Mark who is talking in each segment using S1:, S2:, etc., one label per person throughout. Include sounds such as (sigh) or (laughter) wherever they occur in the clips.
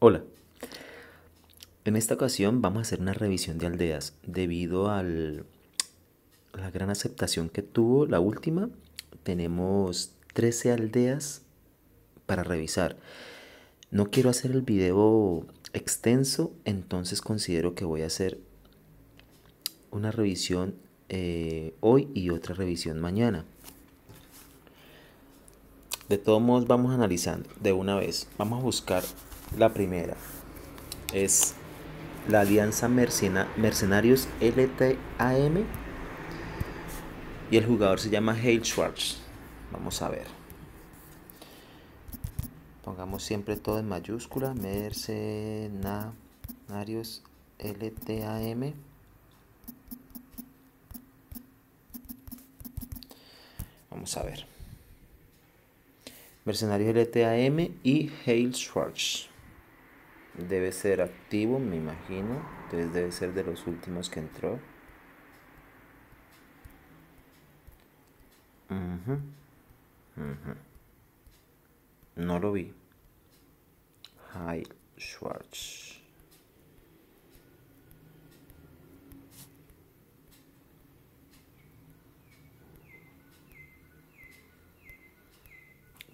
S1: Hola. En esta ocasión vamos a hacer una revisión de aldeas debido al, a la gran aceptación que tuvo la última. Tenemos 13 aldeas para revisar. No quiero hacer el video extenso, entonces considero que voy a hacer una revisión eh, hoy y otra revisión mañana. De todos modos vamos analizando de una vez. Vamos a buscar la primera. Es la alianza Mercena Mercenarios LTAM. Y el jugador se llama Hale Schwartz. Vamos a ver. Pongamos siempre todo en mayúscula. Mercenarios LTAM. Vamos a ver. Mercenarios LTAM e y Hale Schwartz. Debe ser activo, me imagino. Entonces debe ser de los últimos que entró. No lo vi. Hail Schwartz.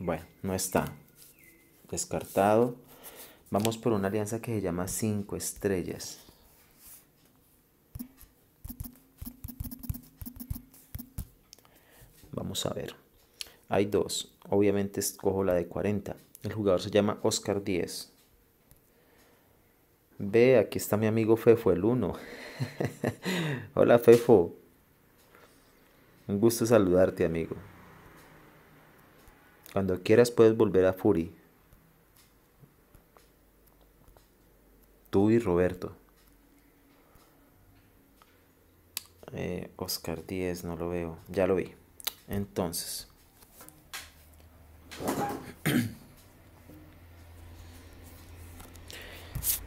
S1: Bueno, no está. Descartado. Vamos por una alianza que se llama 5 estrellas. Vamos a ver. Hay dos. Obviamente escojo la de 40. El jugador se llama Oscar 10. Ve, aquí está mi amigo Fefo, el 1. (laughs) Hola Fefo. Un gusto saludarte, amigo. Cuando quieras puedes volver a Fury. Tú y Roberto. Eh, Oscar 10, no lo veo. Ya lo vi. Entonces. (clears throat)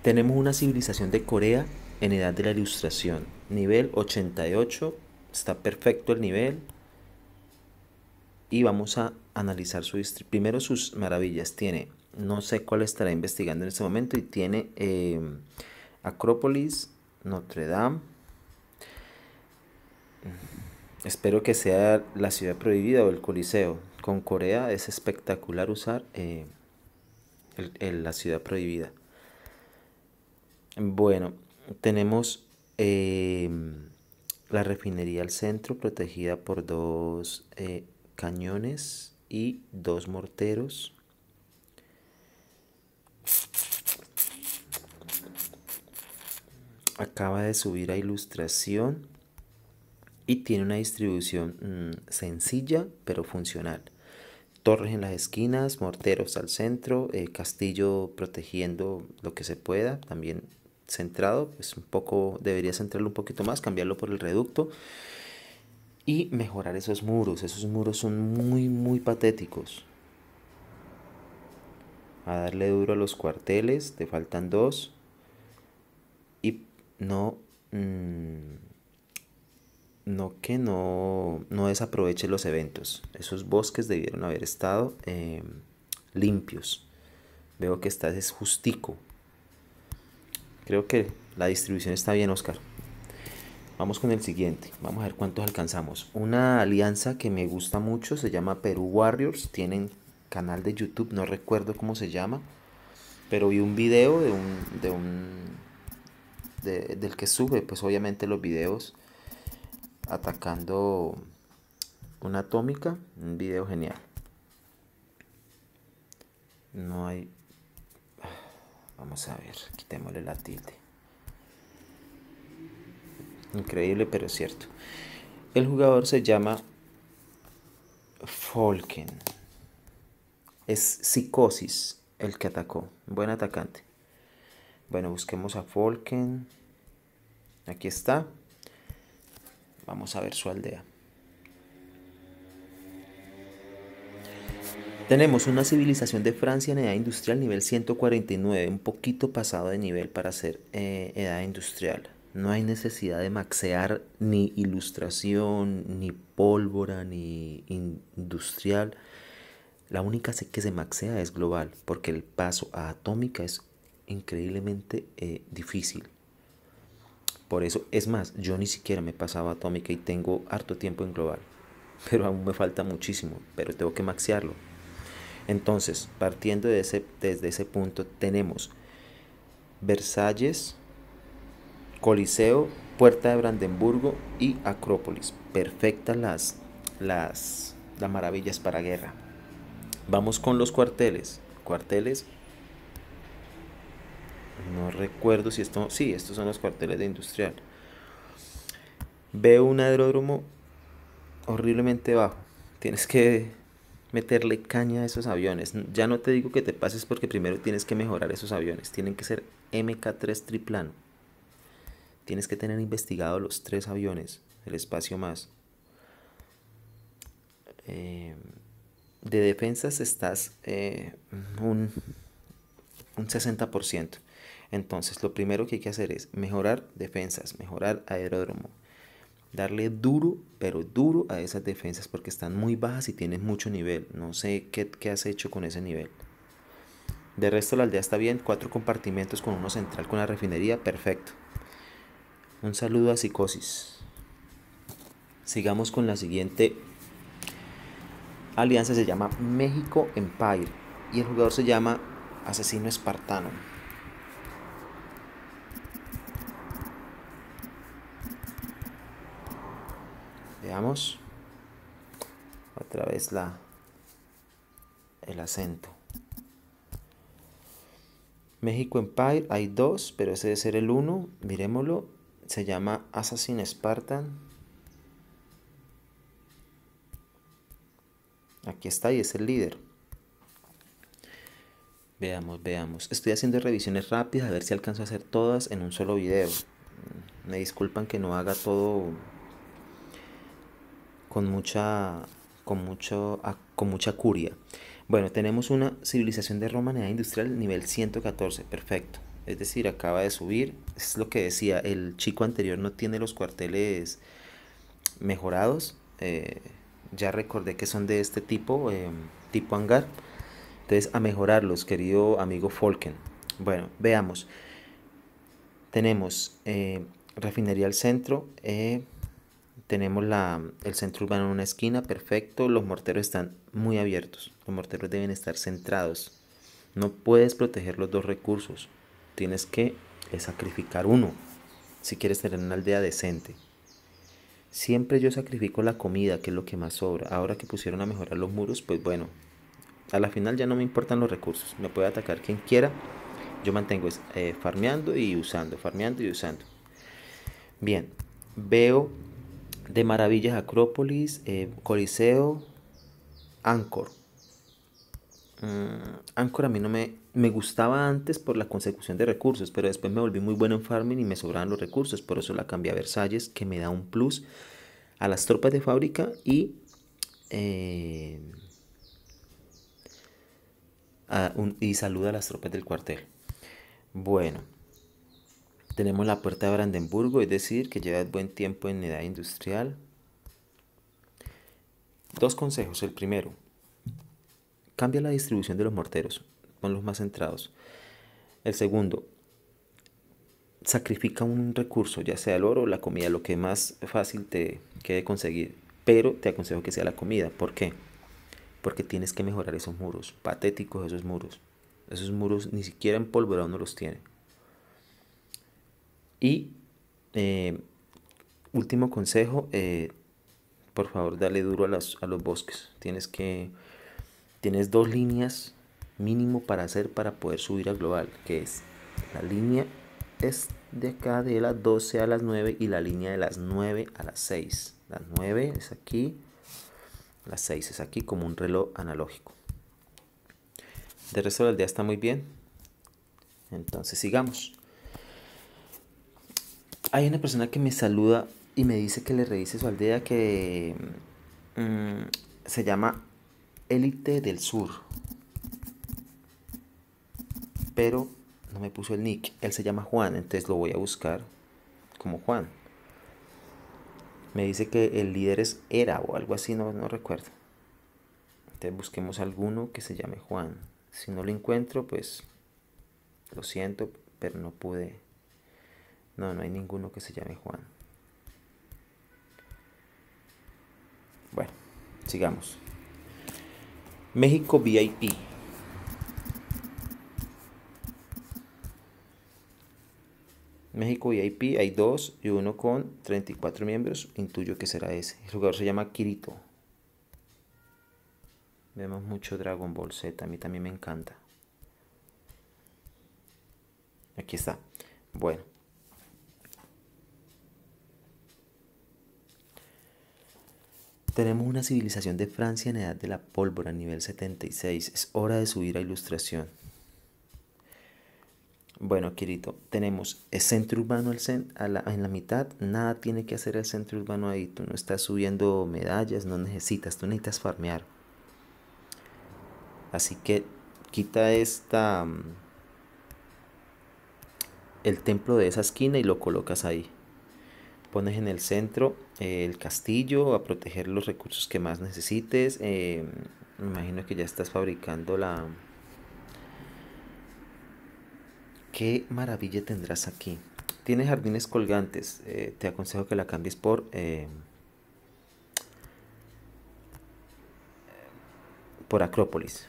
S1: Tenemos una civilización de Corea en edad de la ilustración. Nivel 88. Está perfecto el nivel y vamos a analizar su primero sus maravillas. Tiene, no sé cuál estará investigando en este momento, y tiene em, Acrópolis, Notre Dame. Espero que sea la ciudad prohibida o el Coliseo. Con Corea es espectacular usar eh, la ciudad prohibida. Bueno, tenemos em, la refinería al centro protegida por dos eh, cañones y dos morteros. Acaba de subir a ilustración y tiene una distribución mm, sencilla pero funcional. Torres en las esquinas, morteros al centro, eh, castillo protegiendo lo que se pueda, también centrado, pues un poco, debería centrarlo un poquito más, cambiarlo por el reducto y mejorar esos muros. Esos muros son muy, muy patéticos. A darle duro a los cuarteles, te faltan dos. Y no... Mm, no que no, no desaproveche los eventos. Esos bosques debieron haber estado em, limpios. Veo que estás es justico. Creo que la distribución está bien, Oscar. Vamos con el siguiente. Vamos a ver cuántos alcanzamos. Una alianza que me gusta mucho se llama Perú Warriors. Tienen canal de YouTube, no recuerdo cómo se llama. Pero vi un video de un, de un del que sube, pues obviamente los videos atacando una atómica. Un video genial. No hay... (sighs) Vamos a ver, quitémosle la tilde. Increíble, pero es cierto. El jugador se llama Falken. Es Psicosis el que atacó. Buen atacante. Bueno, busquemos a Falken. Aquí está. Vamos a ver su aldea. Tenemos una civilización de Francia en edad industrial nivel 149, un poquito pasado de nivel para ser eh, edad industrial. No hay necesidad de maxear ni ilustración, ni pólvora, ni industrial. La única que se maxea es global, porque el paso a atómica es increíblemente eh, difícil. Por eso, es más, yo ni siquiera me pasaba atómica y tengo harto tiempo en global. (laughs) Pero aún me falta muchísimo, pero tengo que maxearlo. Entonces, partiendo desde ese punto, tenemos Versalles, Coliseo, Puerta de Brandenburgo y Acrópolis. Perfectas las, las, las maravillas para guerra. Vamos con los cuarteles. Cuarteles. No recuerdo si esto... Sí, estos son los cuarteles de industrial. Veo un aeródromo horriblemente bajo. Tienes que meterle caña a esos aviones. Ya no te digo que te pases porque primero tienes que mejorar esos aviones. Tienen que ser MK3 triplano. Tienes que tener investigado los tres aviones, el espacio más. Eh, de defensas estás eh, un, 60%. Entonces, lo primero que hay que hacer es mejorar defensas, mejorar aeródromo. Darle duro, pero duro a esas defensas porque están muy bajas y tienen mucho nivel. No sé qué, qué has hecho con ese nivel. De resto, la aldea está bien. Cuatro compartimentos con uno central con la refinería. Perfecto. Un saludo a Psicosis. Sigamos con la siguiente alianza, se llama México Empire y el jugador se llama Asesino Espartano. Veamos otra vez la el acento. México Empire hay dos, pero ese debe ser el uno. Miremoslo se llama Assassin Spartan. Aquí está y es el líder. Veamos, veamos. Estoy haciendo revisiones rápidas a ver si alcanzo a hacer todas en un solo video. Mm, me disculpan que no haga todo con mucha con mucho ah, con mucha curia. Bueno, tenemos una civilización de Roma en edad industrial nivel 114, perfecto es decir, acaba de subir. Es lo que decía, el chico anterior no tiene los cuarteles mejorados. Eh, ya recordé que son de este tipo, em, tipo hangar. Entonces, a mejorarlos, querido amigo Falken, Bueno, veamos. Tenemos eh, refinería al centro. Eh, tenemos el centro urbano en una esquina, perfecto. Los morteros están muy abiertos. Los morteros deben estar centrados. No puedes proteger los dos recursos tienes que sacrificar uno si quieres tener una aldea decente. Siempre yo sacrifico la comida, que es lo que más sobra. Ahora que pusieron a mejorar los muros, pues bueno, a la final ya no me importan los recursos. Me puede atacar quien quiera. Yo mantengo eh, farmeando y usando, farmeando y usando. Bien, veo de maravillas Acrópolis, eh, Coliseo, ancor ancor mm, a mí no me me gustaba antes por la consecución de recursos, pero después me volví muy bueno en farming y me sobraban los recursos, por eso la cambié a Versalles, que me da un plus a las tropas de fábrica y eh, a y saluda a las tropas del cuartel. Bueno, tenemos la puerta de Brandenburgo, es decir, que lleva buen tiempo en edad industrial. Dos consejos. El primero, cambia la distribución de los morteros los más centrados. El segundo, sacrifica un recurso, ya sea el oro o la comida, lo que más fácil te quede conseguir. Pero te aconsejo que sea la comida. ¿Por qué? Porque tienes que mejorar esos muros. Patéticos esos muros. Esos muros ni siquiera empolvorados no los tiene. Y eh, último consejo, eh, por favor, dale duro a, a los bosques. Tienes que... Tienes dos líneas mínimo para hacer para poder subir al global, que es la línea es de acá de las 12 a las 9 y la línea de las 9 a las 6. Las 9 es aquí, las 6 es aquí como un reloj analógico. De resto la día está muy bien. Entonces sigamos. Hay una persona que me saluda y me dice que le revise su aldea que mm, se llama Élite del Sur pero no me puso el nick. Él se llama Juan, entonces lo voy a buscar como Juan. Me dice que el líder es Era o algo así, no, no recuerdo. Entonces busquemos alguno que se llame Juan. Si no lo encuentro, pues lo siento, pero no pude. No, no hay ninguno que se llame Juan. Bueno, sigamos. México VIP. México VIP hay dos y uno con 34 miembros. Intuyo que será ese. El jugador se llama Kirito. Vemos mucho Dragon Ball Z. A mí también me encanta. Aquí está. Bueno. Tenemos una civilización de Francia en edad de la pólvora, nivel 76. Es hora de subir a ilustración. Bueno, querido, tenemos el centro urbano el en la mitad. Nada tiene que hacer el centro urbano ahí. Tú no estás subiendo medallas, no necesitas, tú necesitas farmear. Así que quita esta mm, el templo de esa esquina y lo colocas ahí. Pones en el centro eh, el castillo a proteger los recursos que más necesites. Eh, me imagino que ya estás fabricando la, qué maravilla tendrás aquí. Tiene jardines colgantes. Eh, te aconsejo que la cambies por... Eh, por Acrópolis.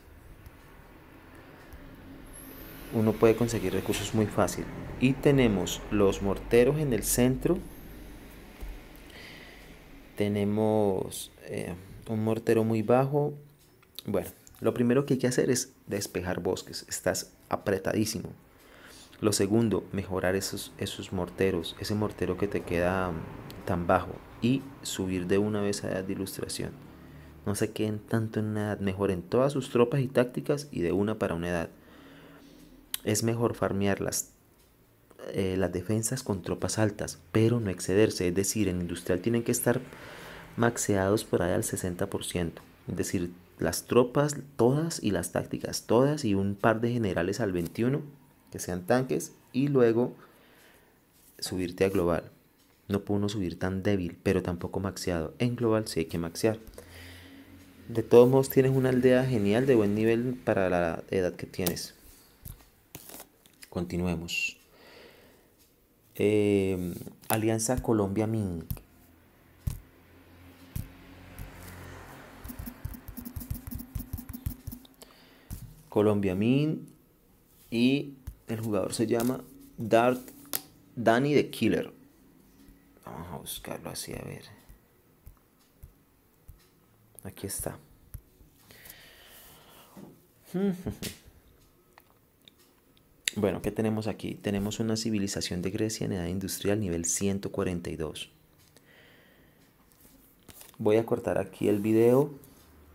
S1: Uno puede conseguir recursos muy fácil. Y tenemos los morteros en el centro. Tenemos eh, un mortero muy bajo. Bueno, lo primero que hay que hacer es despejar bosques. Estás apretadísimo. Lo segundo, mejorar esos, esos morteros, ese mortero que te queda mm, tan bajo y subir de una vez a edad de ilustración. No se queden tanto en una edad, mejoren todas sus tropas y tácticas y de una para una edad. Es mejor farmear las, eh, las defensas con tropas altas, pero no excederse. Es decir, en industrial tienen que estar maxeados por ahí al 60%. Es decir, las tropas todas y las tácticas todas y un par de generales al 21 que sean tanques, y luego subirte a global. No puedo uno subir tan débil, pero tampoco maxeado. En global sí hay que maxear. De todos modos tienes una aldea genial de buen nivel para la edad que tienes. Continuemos. Em, Alianza Colombia Min. Colombia Min y el jugador se llama Dart Danny the Killer. Vamos a buscarlo así, a ver. Aquí está. (laughs) Bueno, ¿qué tenemos aquí? Tenemos una civilización de Grecia en edad industrial nivel 142. Voy a cortar aquí el video.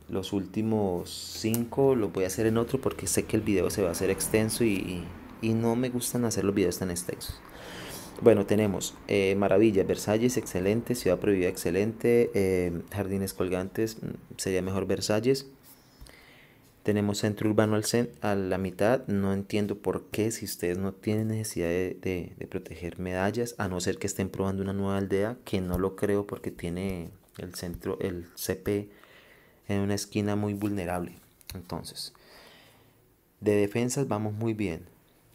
S1: Los últimos cinco los voy a hacer en otro porque sé que el video se va a hacer extenso y, y no me gustan hacer los videos tan extensos. Bueno, tenemos eh, Maravilla, Versalles, excelente, Ciudad Prohibida, excelente, eh, Jardines Colgantes, mm, sería mejor Versalles. Tenemos Centro Urbano al a la mitad, no entiendo por qué, si ustedes no tienen necesidad de, de proteger medallas, a no ser que estén probando una nueva aldea, que no lo creo porque tiene el centro, el CP en una esquina muy vulnerable. Entonces, de defensas vamos muy bien.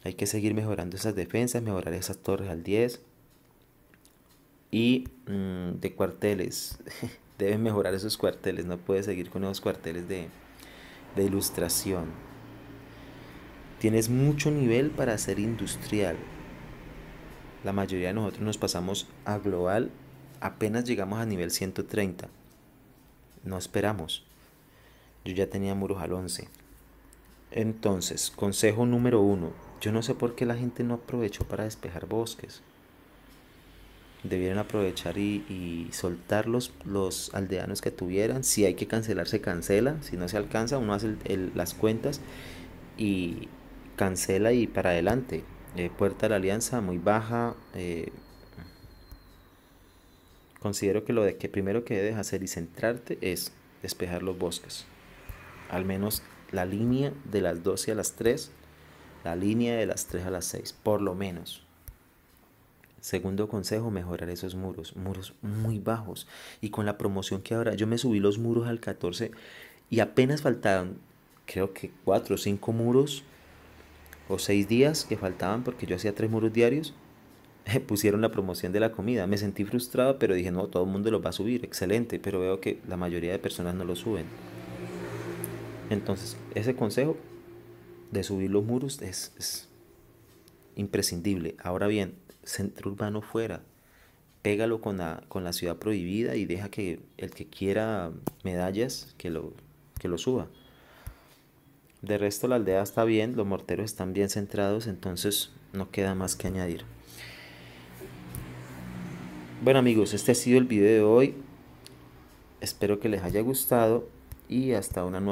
S1: Hay que seguir mejorando esas defensas, mejorar esas torres al 10. Y mm, de cuarteles. (laughs) Debes mejorar esos cuarteles. No puedes seguir con esos cuarteles de, de ilustración. Tienes mucho nivel para ser industrial. La mayoría de nosotros nos pasamos a global apenas llegamos a nivel 130. No esperamos. Yo ya tenía muros al 11. Entonces, consejo número 1 yo no sé por qué la gente no aprovechó para despejar bosques. Debieron aprovechar y, soltar los, los, aldeanos que tuvieran. Si hay que cancelar, se cancela. Si no se alcanza, uno hace las cuentas y cancela y para adelante. Eh, puerta de la alianza muy baja. Eh, considero que lo de que primero que debes hacer y centrarte es despejar los bosques. Al menos la línea de las 12 a las 3 la línea de las 3 a las 6, por lo menos. Segundo consejo, mejorar esos muros, muros muy bajos. Y con la promoción que ahora, yo me subí los muros al 14 y apenas faltaban, creo que 4 o 5 muros o 6 días que faltaban porque yo hacía 3 muros diarios. (laughs) Eh, pusieron la promoción de la comida. Me sentí frustrado, pero dije, no, todo el mundo lo va a subir, excelente. Pero veo que la mayoría de personas no lo suben. Entonces, ese consejo de subir los muros es, imprescindible. Ahora bien, centro urbano fuera, pégalo con la, con la ciudad prohibida y deja que el que quiera medallas, que lo, lo suba. De resto la aldea está bien, los morteros están bien centrados, entonces no queda más que añadir. Bueno amigos, este ha sido el video de hoy. Espero que les haya gustado y hasta una nueva.